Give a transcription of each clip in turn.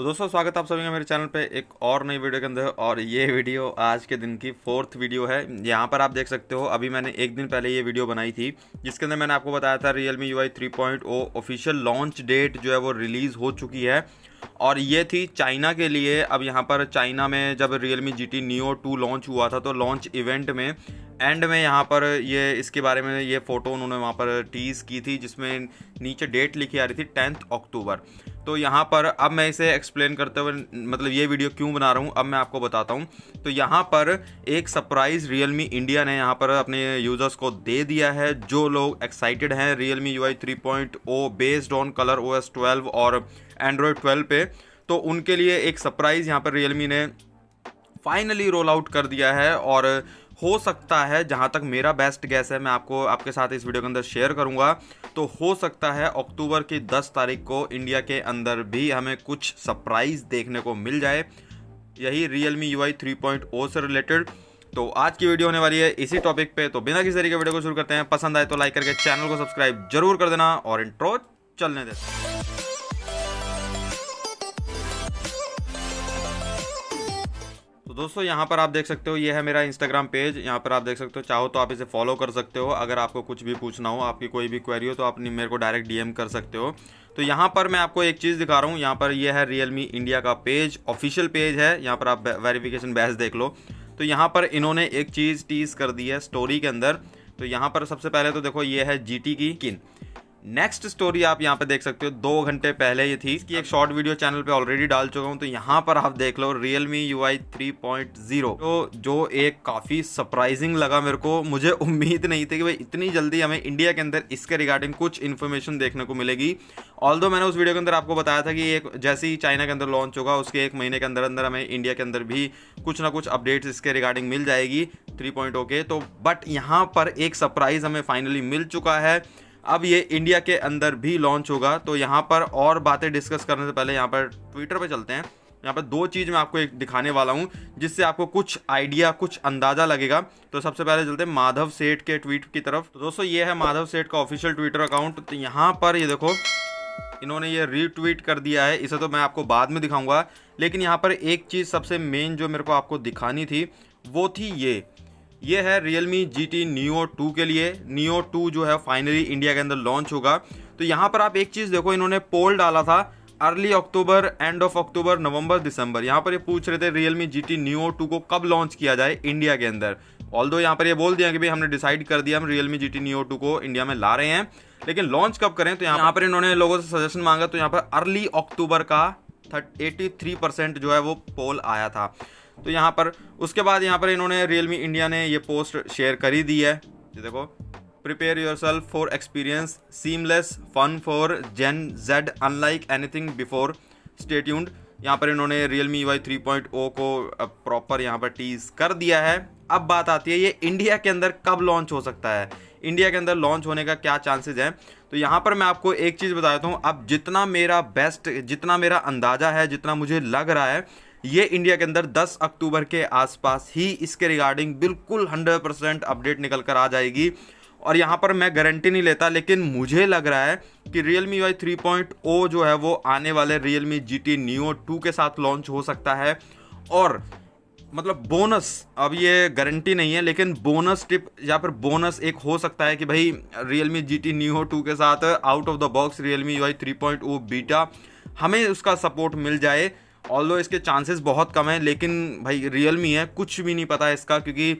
तो दोस्तों स्वागत आप सभी का मेरे चैनल पे एक और नई वीडियो के अंदर और ये वीडियो आज के दिन की फोर्थ वीडियो है यहाँ पर आप देख सकते हो अभी मैंने एक दिन पहले ये वीडियो बनाई थी जिसके अंदर मैंने आपको बताया था Realme U I three point O official launch date जो है वो रिलीज़ हो चुकी है और ये थी चाइना के लिए अब यहाँ पर चाइना में जब Realme G T Neo two launch हुआ था तो लॉन्च इवेंट में एंड में यहाँ पर ये इसके बारे में ये फ़ोटो उन्होंने वहाँ पर टीज़ की थी जिसमें नीचे डेट लिखी आ रही थी टेंथ अक्टूबर तो यहाँ पर अब मैं इसे एक्सप्लेन करते हुए मतलब ये वीडियो क्यों बना रहा हूँ अब मैं आपको बताता हूँ तो यहाँ पर एक सरप्राइज़ रियलमी इंडिया ने यहाँ पर अपने यूज़र्स को दे दिया है जो लोग एक्साइटेड हैं Realme U I three point O based on color O S twelve और एंड्रॉयड ट्वेल्व पे तो उनके लिए एक सरप्राइज़ यहाँ पर रियलमी ने फाइनली रोल आउट कर दिया है और हो सकता है जहाँ तक मेरा बेस्ट गैस है मैं आपको आपके साथ इस वीडियो के अंदर शेयर करूँगा तो हो सकता है अक्टूबर की 10 तारीख को इंडिया के अंदर भी हमें कुछ सरप्राइज़ देखने को मिल जाए यही रियल मी यू आई से रिलेटेड तो आज की वीडियो होने वाली है इसी टॉपिक पे तो बिना किसी तरीके वीडियो को शुरू करते हैं पसंद आए तो लाइक करके चैनल को सब्सक्राइब जरूर कर देना और इंट्रो चलने देते तो दोस्तों यहाँ पर आप देख सकते हो ये है मेरा इंस्टाग्राम पेज यहाँ पर आप देख सकते हो चाहो तो आप इसे फॉलो कर सकते हो अगर आपको कुछ भी पूछना हो आपकी कोई भी क्वेरी हो तो आप मेरे को डायरेक्ट डीएम कर सकते हो तो यहाँ पर मैं आपको एक चीज़ दिखा रहा हूँ यहाँ पर ये है रियलमी इंडिया का पेज ऑफिशियल पेज है यहाँ पर आप वेरीफिकेशन बहस देख लो तो यहाँ पर इन्होंने एक चीज़ टीज कर दी है स्टोरी के अंदर तो यहाँ पर सबसे पहले तो देखो ये है जी की किन नेक्स्ट स्टोरी आप यहाँ पे देख सकते हो दो घंटे पहले ये थी कि एक शॉर्ट वीडियो चैनल पे ऑलरेडी डाल चुका हूँ तो यहाँ पर आप देख लो Realme U I three point zero तो जो एक काफ़ी सरप्राइजिंग लगा मेरे को मुझे उम्मीद नहीं थी कि भाई इतनी जल्दी हमें इंडिया के अंदर इसके रिगार्डिंग कुछ इन्फॉर्मेशन देखने को मिलेगी ऑल मैंने उस वीडियो के अंदर आपको बताया था कि एक जैसे ही चाइना के अंदर लॉन्च होगा उसके एक महीने के अंदर अंदर हमें इंडिया के अंदर भी कुछ ना कुछ अपडेट्स इसके रिगार्डिंग मिल जाएगी थ्री पॉइंट के तो बट यहाँ पर एक सरप्राइज़ हमें फाइनली मिल चुका है अब ये इंडिया के अंदर भी लॉन्च होगा तो यहाँ पर और बातें डिस्कस करने से पहले यहाँ पर ट्विटर पर चलते हैं यहाँ पर दो चीज़ मैं आपको एक दिखाने वाला हूँ जिससे आपको कुछ आइडिया कुछ अंदाज़ा लगेगा तो सबसे पहले चलते हैं माधव सेठ के ट्वीट की तरफ तो दोस्तों ये है माधव सेठ का ऑफिशियल ट्विटर अकाउंट तो यहाँ पर ये देखो इन्होंने ये रीट्वीट कर दिया है इसे तो मैं आपको बाद में दिखाऊंगा लेकिन यहाँ पर एक चीज़ सबसे मेन जो मेरे को आपको दिखानी थी वो थी ये ये है Realme GT Neo 2 के लिए Neo 2 जो है फाइनली इंडिया के अंदर लॉन्च होगा तो यहाँ पर आप एक चीज़ देखो इन्होंने पोल डाला था early October end of October November December यहाँ पर ये पूछ रहे थे Realme G T Neo two को कब लॉन्च किया जाए इंडिया के अंदर ऑल दो यहाँ पर ये बोल दिया कि भाई हमने डिसाइड कर दिया हम Realme G T Neo two को इंडिया में ला रहे हैं लेकिन लॉन्च कब करें तो यहाँ पर इन्होंने लोगों से सजेशन मांगा तो यहाँ पर अर्ली अक्टूबर का थर्ट एटी थ्री परसेंट जो है वो पोल आया था तो यहाँ पर उसके बाद यहाँ पर इन्होंने रियलमी इंडिया ने ये पोस्ट शेयर कर ही दी है ये देखो prepare yourself for experience seamless fun for Gen Z unlike anything before stay tuned यहाँ पर इन्होंने Realme Y three point O को प्रॉपर यहाँ पर टीज कर दिया है अब बात आती है ये इंडिया के अंदर कब लॉन्च हो सकता है इंडिया के अंदर लॉन्च होने का क्या चांसेज हैं तो यहाँ पर मैं आपको एक चीज़ बता देता हूँ अब जितना मेरा बेस्ट जितना मेरा अंदाज़ा है जितना मुझे लग रहा है ये इंडिया के अंदर 10 अक्टूबर के आसपास ही इसके रिगार्डिंग बिल्कुल 100 परसेंट अपडेट निकल कर आ जाएगी और यहाँ पर मैं गारंटी नहीं लेता लेकिन मुझे लग रहा है कि रियल मी वाई थ्री जो है वो आने वाले Realme G T Neo two के साथ लॉन्च हो सकता है और मतलब बोनस अब ये गारंटी नहीं है लेकिन बोनस टिप या फिर बोनस एक हो सकता है कि भाई Realme G T Neo two के साथ out of the box Realme Y three point O beta हमें उसका सपोर्ट मिल जाए ऑल इसके चांसेस बहुत कम है लेकिन भाई रियल मी है कुछ भी नहीं पता इसका क्योंकि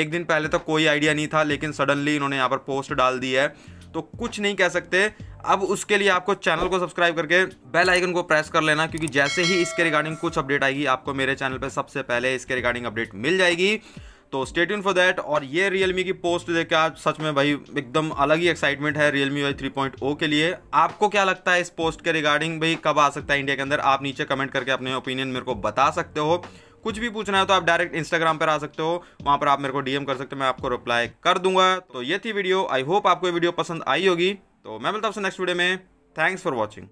एक दिन पहले तो कोई आइडिया नहीं था लेकिन सडनली इन्होंने यहाँ पर पोस्ट डाल दी है तो कुछ नहीं कह सकते अब उसके लिए आपको चैनल को सब्सक्राइब करके बेल आइकन को प्रेस कर लेना क्योंकि जैसे ही इसके रिगार्डिंग कुछ अपडेट आएगी आपको मेरे चैनल पर सबसे पहले इसके रिगार्डिंग अपडेट मिल जाएगी तो स्टेट इन फॉर दैट और ये रियलमी की पोस्ट देखकर आज सच में भाई एकदम अलग ही एक्साइटमेंट है Realme Y three point O के लिए आपको क्या लगता है इस पोस्ट के रिगार्डिंग भाई कब आ सकता है इंडिया के अंदर आप नीचे कमेंट करके अपने ओपिनियन मेरे को बता सकते हो कुछ भी पूछना है तो आप डायरेक्ट इंस्टाग्राम पर आ सकते हो वहाँ पर आप मेरे को डीएम कर सकते हो मैं आपको रिप्लाई कर दूंगा तो ये थी वीडियो आई होप आपको ये वीडियो पसंद आई होगी तो मैं मिलता हूँ नेक्स्ट वीडियो में थैंक्स फॉर वॉचिंग